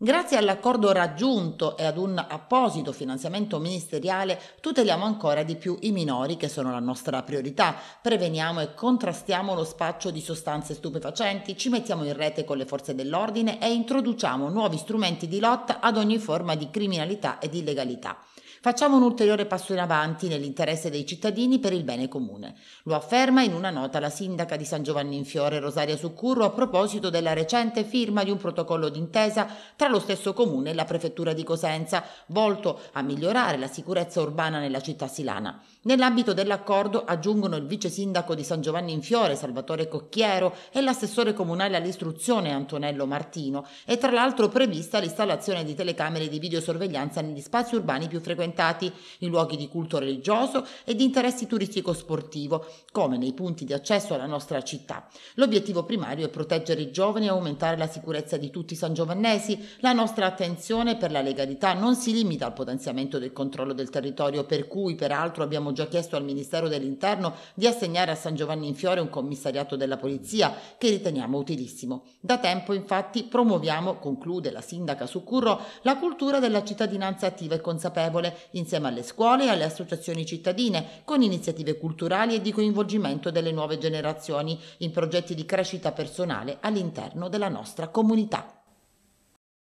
Grazie all'accordo raggiunto e ad un apposito finanziamento ministeriale tuteliamo ancora di più i minori che sono la nostra priorità, preveniamo e contrastiamo lo spaccio di sostanze stupefacenti, ci mettiamo in rete con le forze dell'ordine e introduciamo nuovi strumenti di lotta ad ogni forma di criminalità ed illegalità. Facciamo un ulteriore passo in avanti nell'interesse dei cittadini per il bene comune. Lo afferma in una nota la sindaca di San Giovanni in Fiore, Rosaria Succurro, a proposito della recente firma di un protocollo d'intesa tra lo stesso comune e la prefettura di Cosenza, volto a migliorare la sicurezza urbana nella città silana. Nell'ambito dell'accordo aggiungono il vice sindaco di San Giovanni in Fiore, Salvatore Cocchiero, e l'assessore comunale all'istruzione Antonello Martino, e tra l'altro prevista l'installazione di telecamere di videosorveglianza negli spazi urbani più frequenti frequentati in luoghi di culto religioso e di interessi turistico-sportivo, come nei punti di accesso alla nostra città. L'obiettivo primario è proteggere i giovani e aumentare la sicurezza di tutti i sangiovannesi. La nostra attenzione per la legalità non si limita al potenziamento del controllo del territorio, per cui peraltro abbiamo già chiesto al Ministero dell'Interno di assegnare a San Giovanni in Fiore un commissariato della polizia che riteniamo utilissimo. Da tempo infatti promuoviamo, conclude la sindaca Succurro, la cultura della cittadinanza attiva e consapevole insieme alle scuole e alle associazioni cittadine, con iniziative culturali e di coinvolgimento delle nuove generazioni in progetti di crescita personale all'interno della nostra comunità.